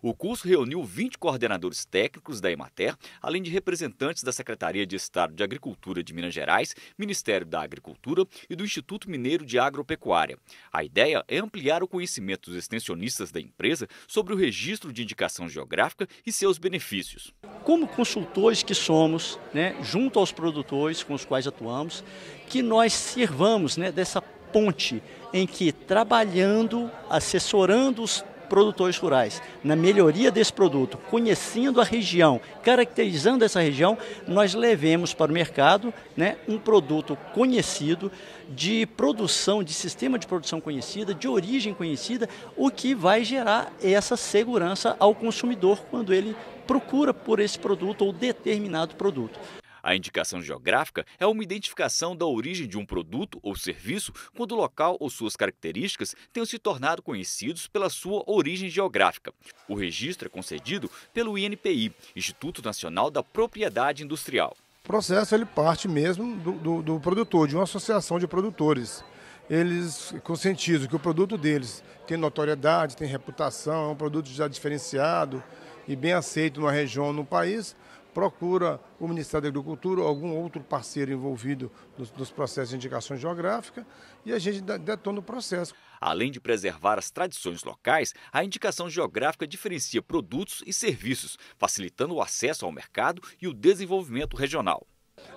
O curso reuniu 20 coordenadores técnicos da Emater, além de representantes da Secretaria de Estado de Agricultura de Minas Gerais, Ministério da Agricultura e do Instituto Mineiro de Agropecuária. A ideia é ampliar o conhecimento dos extensionistas da empresa sobre o registro de indicação geográfica e seus benefícios. Como consultores que somos, né, junto aos produtores com os quais atuamos, que nós servamos né, dessa ponte em que, trabalhando, assessorando os produtores rurais. Na melhoria desse produto, conhecendo a região, caracterizando essa região, nós levemos para o mercado né, um produto conhecido, de produção, de sistema de produção conhecida, de origem conhecida, o que vai gerar essa segurança ao consumidor quando ele procura por esse produto ou determinado produto. A indicação geográfica é uma identificação da origem de um produto ou serviço quando o local ou suas características tenham se tornado conhecidos pela sua origem geográfica. O registro é concedido pelo INPI, Instituto Nacional da Propriedade Industrial. O processo ele parte mesmo do, do, do produtor, de uma associação de produtores. Eles conscientizam que o produto deles tem notoriedade, tem reputação, é um produto já diferenciado e bem aceito na região, no país procura o Ministério da Agricultura ou algum outro parceiro envolvido nos, nos processos de indicação geográfica e a gente detona o processo. Além de preservar as tradições locais, a indicação geográfica diferencia produtos e serviços, facilitando o acesso ao mercado e o desenvolvimento regional.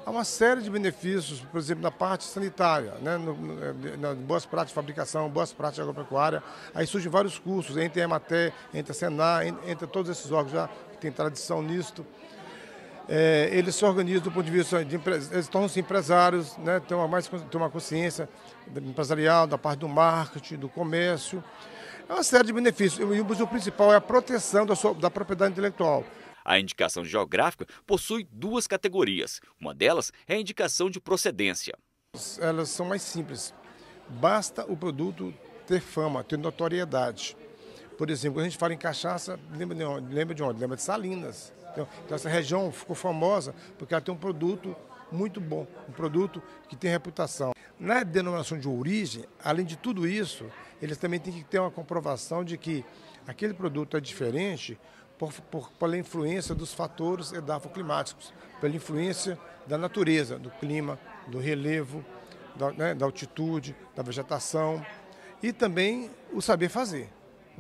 Há uma série de benefícios, por exemplo, na parte sanitária, né, no, é, na, boas práticas de fabricação, boas práticas de agropecuária. Aí surgem vários cursos, entre a EMATE, entre a Senar, entre, entre todos esses órgãos já que têm tradição nisto é, eles se organizam do ponto de vista de empresários, eles tornam-se empresários, né, têm, uma mais, têm uma consciência empresarial, da parte do marketing, do comércio. É uma série de benefícios. E o principal é a proteção da, sua, da propriedade intelectual. A indicação geográfica possui duas categorias. Uma delas é a indicação de procedência. Elas são mais simples. Basta o produto ter fama, ter notoriedade. Por exemplo, quando a gente fala em cachaça, lembra de onde? Lembra de, onde? Lembra de Salinas. Então, então, essa região ficou famosa porque ela tem um produto muito bom, um produto que tem reputação. Na denominação de origem, além de tudo isso, eles também têm que ter uma comprovação de que aquele produto é diferente por, por, pela influência dos fatores edafoclimáticos, pela influência da natureza, do clima, do relevo, da, né, da altitude, da vegetação e também o saber fazer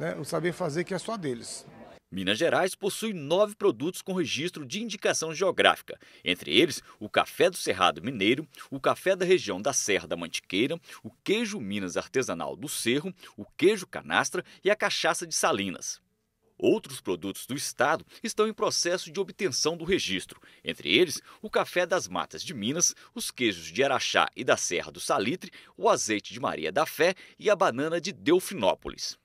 né, o saber fazer que é só deles. Minas Gerais possui nove produtos com registro de indicação geográfica, entre eles o café do Cerrado Mineiro, o café da região da Serra da Mantiqueira, o queijo Minas Artesanal do Cerro, o queijo Canastra e a cachaça de Salinas. Outros produtos do estado estão em processo de obtenção do registro, entre eles o café das matas de Minas, os queijos de Araxá e da Serra do Salitre, o azeite de Maria da Fé e a banana de Delfinópolis.